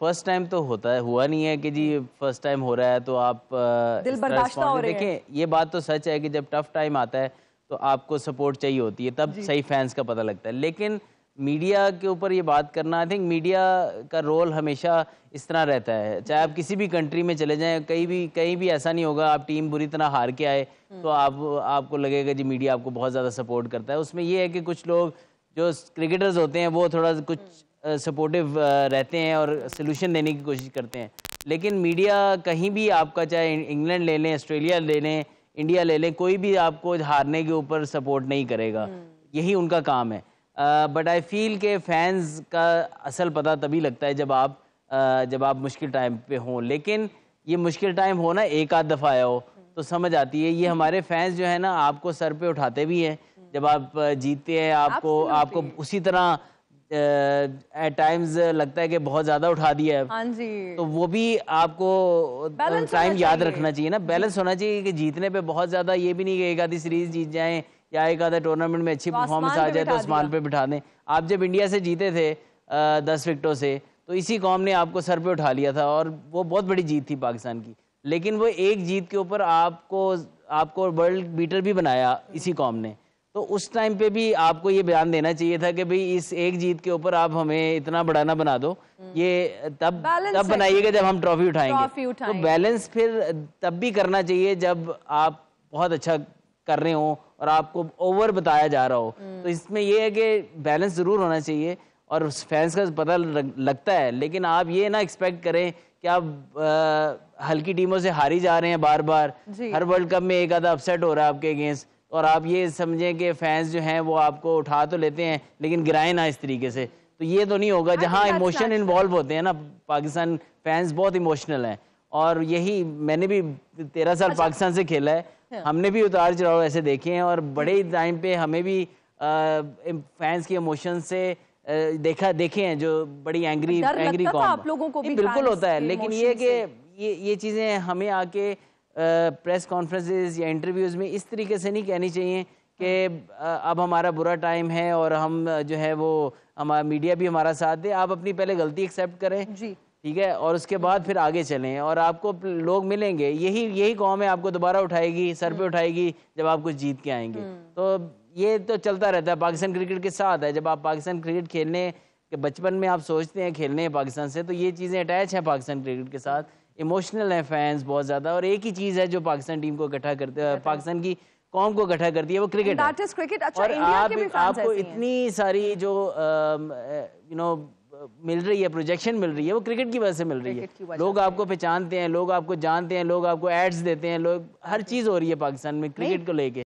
First time तो होता है हुआ नहीं है कि जी फर्स्ट टाइम हो रहा है तो आप दिल बर्दाश्त हो रहे देखें ये बात तो सच है कि जब टफ टाइम आता है तो आपको सपोर्ट चाहिए होती है तब सही फैंस का पता लगता है लेकिन मीडिया के ऊपर ये बात करना आई थिंक मीडिया का रोल हमेशा इस तरह रहता है चाहे आप किसी भी कंट्री में चले जाएं कहीं भी कहीं भी ऐसा नहीं होगा आप टीम बुरी तरह हार के आए हम्म। तो आप आपको लगेगा जी मीडिया आपको बहुत ज़्यादा सपोर्ट करता है उसमें ये है कि कुछ लोग जो क्रिकेटर्स होते हैं वो थोड़ा कुछ सपोर्टिव रहते हैं और सोल्यूशन देने की कोशिश करते हैं लेकिन मीडिया कहीं भी आपका चाहे इंग्लैंड ले लें ऑस्ट्रेलिया ले लें इंडिया ले लें कोई भी आपको हारने के ऊपर सपोर्ट नहीं करेगा हम्म। यही उनका काम है बट आई फील के फैंस का असल पता तभी लगता है जब आप uh, जब आप मुश्किल टाइम पे हों लेकिन ये मुश्किल टाइम हो ना एक आध दफ़ा आया हो तो समझ आती है ये हमारे फैंस जो है ना आपको सर पे उठाते भी हैं जब आप जीतते हैं आपको आपको उसी तरह एट टाइम्स लगता है कि बहुत ज्यादा उठा दिया है हाँ जी तो वो भी आपको टाइम याद रखना चाहिए ना बैलेंस होना चाहिए कि जीतने पे बहुत ज्यादा ये भी नहीं कि एक आधी सीरीज जीत जाए या एक आधा टूर्नामेंट में अच्छी परफॉर्मेंस तो आ जाए तो आसमान पे बिठा दें आप जब इंडिया से जीते थे दस विकटों से तो इसी कॉम ने आपको सर पे उठा लिया था और वो बहुत बड़ी जीत थी पाकिस्तान की लेकिन वो एक जीत के ऊपर आपको आपको वर्ल्ड बीटर भी बनाया इसी कॉम ने तो उस टाइम पे भी आपको ये बयान देना चाहिए था कि भाई इस एक जीत के ऊपर आप हमें इतना बढ़ाना बना दो हम्म। ये तब तब बनाइएगा जब हम ट्रॉफी उठाएंगे।, तो उठाएंगे तो बैलेंस फिर तब भी करना चाहिए जब आप बहुत अच्छा कर रहे हो और आपको ओवर बताया जा रहा हो हम्म। तो इसमें यह है कि बैलेंस जरूर होना चाहिए और फैंस का पता लगता है लेकिन आप ये ना एक्सपेक्ट करें कि आप हल्की टीमों से हारी जा रहे हैं बार बार हर वर्ल्ड कप में एक आधा अपसेट हो रहा है आपके अगेंस्ट और आप ये समझें कि फैंस जो हैं वो आपको उठा तो लेते हैं लेकिन गिराए ना इस तरीके से तो ये तो नहीं होगा हाँ, जहाँ इमोशन इन्वॉल्व होते हैं ना पाकिस्तान फैंस बहुत इमोशनल हैं और यही मैंने भी तेरह साल अच्छा। पाकिस्तान से खेला है हाँ। हमने भी उतार चढ़ाव ऐसे देखे हैं और बड़े ही टाइम हम्म। पे हमें भी फैंस के इमोशन से देखा देखे हैं जो बड़ी एंग्री एंग्री कॉम आप लोगों को भी बिल्कुल होता है लेकिन ये कि ये ये चीज़ें हमें आके प्रेस कॉन्फ्रेंसेस या इंटरव्यूज़ में इस तरीके से नहीं कहनी चाहिए कि अब हमारा बुरा टाइम है और हम जो है वो हमारा मीडिया भी हमारा साथ दे आप अपनी पहले गलती एक्सेप्ट करें जी ठीक है और उसके बाद फिर आगे चलें और आपको लोग मिलेंगे यही यही कौम है आपको दोबारा उठाएगी सर पे हम्म। उठाएगी जब आप कुछ जीत के आएंगे हम्म। तो ये तो चलता रहता है पाकिस्तान क्रिकेट के साथ है जब आप पाकिस्तान क्रिकेट खेलने के बचपन में आप सोचते हैं खेलने पाकिस्तान से तो ये चीज़ें अटैच हैं पाकिस्तान क्रिकेट के साथ इमोशनल है फैंस बहुत ज़्यादा और एक ही चीज़ है जो पाकिस्तान टीम को इकट्ठा करते हैं पाकिस्तान की कौम को इकट्ठा करती है वो क्रिकेट क्रिकेट अच्छा, और आप, आपको इतनी सारी जो यू नो मिल रही है प्रोजेक्शन मिल रही है वो क्रिकेट की वजह से मिल रही है लोग आपको पहचानते हैं लोग आपको जानते हैं लोग आपको एड्स देते हैं लोग हर चीज़ हो रही है पाकिस्तान में क्रिकेट को लेके